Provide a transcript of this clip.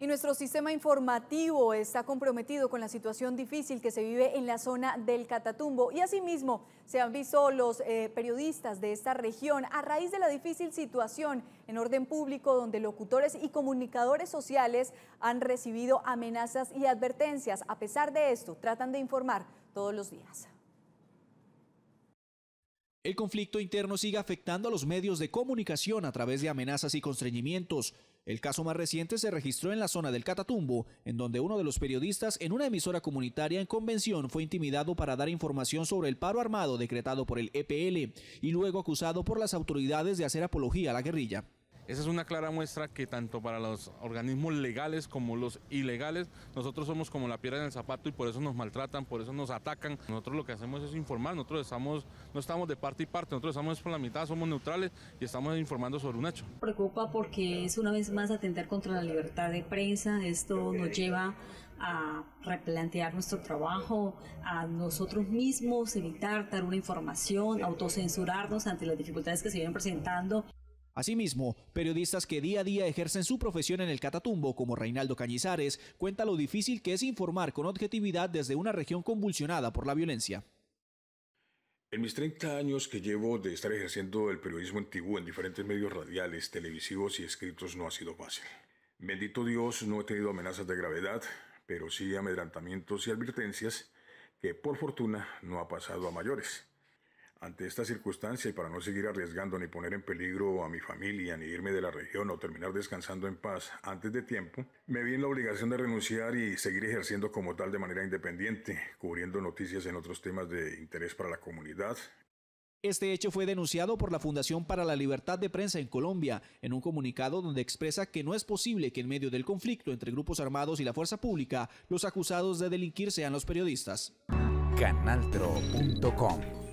Y nuestro sistema informativo está comprometido con la situación difícil que se vive en la zona del Catatumbo y asimismo se han visto los eh, periodistas de esta región a raíz de la difícil situación en orden público donde locutores y comunicadores sociales han recibido amenazas y advertencias. A pesar de esto, tratan de informar todos los días. El conflicto interno sigue afectando a los medios de comunicación a través de amenazas y constreñimientos. El caso más reciente se registró en la zona del Catatumbo, en donde uno de los periodistas en una emisora comunitaria en convención fue intimidado para dar información sobre el paro armado decretado por el EPL y luego acusado por las autoridades de hacer apología a la guerrilla. Esa es una clara muestra que tanto para los organismos legales como los ilegales, nosotros somos como la piedra en el zapato y por eso nos maltratan, por eso nos atacan. Nosotros lo que hacemos es informar, nosotros estamos, no estamos de parte y parte, nosotros estamos por la mitad, somos neutrales y estamos informando sobre un hecho. Preocupa porque es una vez más atender contra la libertad de prensa, esto nos lleva a replantear nuestro trabajo, a nosotros mismos evitar dar una información, autocensurarnos ante las dificultades que se vienen presentando. Asimismo, periodistas que día a día ejercen su profesión en el Catatumbo, como Reinaldo Cañizares, cuenta lo difícil que es informar con objetividad desde una región convulsionada por la violencia. En mis 30 años que llevo de estar ejerciendo el periodismo antiguo en diferentes medios radiales, televisivos y escritos no ha sido fácil. Bendito Dios, no he tenido amenazas de gravedad, pero sí amedrentamientos y advertencias que por fortuna no ha pasado a mayores. Ante esta circunstancia y para no seguir arriesgando ni poner en peligro a mi familia, ni irme de la región o terminar descansando en paz antes de tiempo, me vi en la obligación de renunciar y seguir ejerciendo como tal de manera independiente, cubriendo noticias en otros temas de interés para la comunidad, este hecho fue denunciado por la Fundación para la Libertad de Prensa en Colombia en un comunicado donde expresa que no es posible que en medio del conflicto entre grupos armados y la fuerza pública los acusados de delinquir sean los periodistas. Canaltro.com